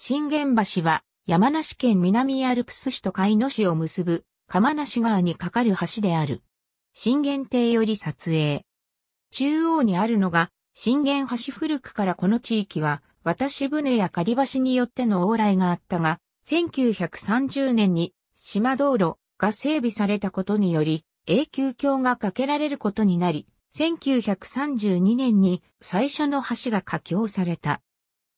信玄橋は山梨県南アルプス市と甲野市を結ぶ釜梨川に架かる橋である。信玄邸より撮影。中央にあるのが信玄橋古くからこの地域は渡し船や仮橋によっての往来があったが、1930年に島道路が整備されたことにより永久橋が架けられることになり、1932年に最初の橋が架橋された。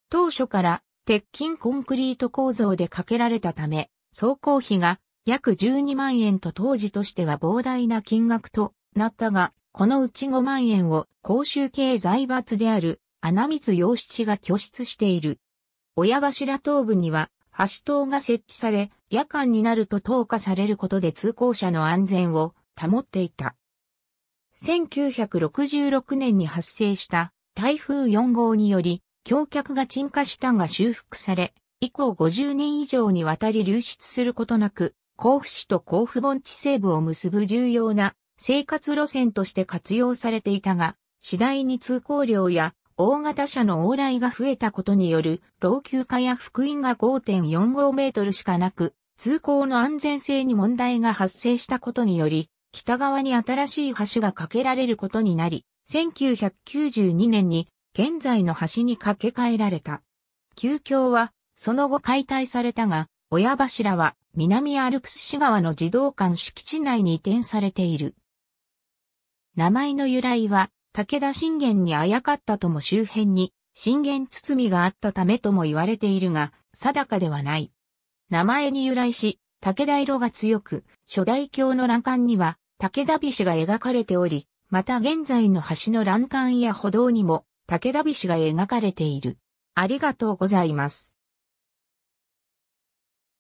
当初から鉄筋コンクリート構造で架けられたため、走行費が約12万円と当時としては膨大な金額となったが、このうち5万円を公衆系財閥である穴光洋七が拠出している。親柱頭部には橋灯が設置され、夜間になると投下されることで通行者の安全を保っていた。1966年に発生した台風4号により橋脚が沈下したが修復され、以降50年以上にわたり流出することなく、甲府市と甲府盆地西部を結ぶ重要な生活路線として活用されていたが、次第に通行量や大型車の往来が増えたことによる老朽化や福音が5.45メートルしかなく、通行の安全性に問題が発生したことにより、北側に新しい橋が架けられることになり、1992年に現在の橋に架け替えられた。旧橋は、その後解体されたが、親柱は南アルプス市川の児童館敷地内に移転されている。名前の由来は、武田信玄にあやかったとも周辺に、信玄包みがあったためとも言われているが、定かではない。名前に由来し、武田色が強く、初代橋の欄干には、武田菱が描かれており、また現在の橋の欄干や歩道にも、武田菱が描かれている。ありがとうございます。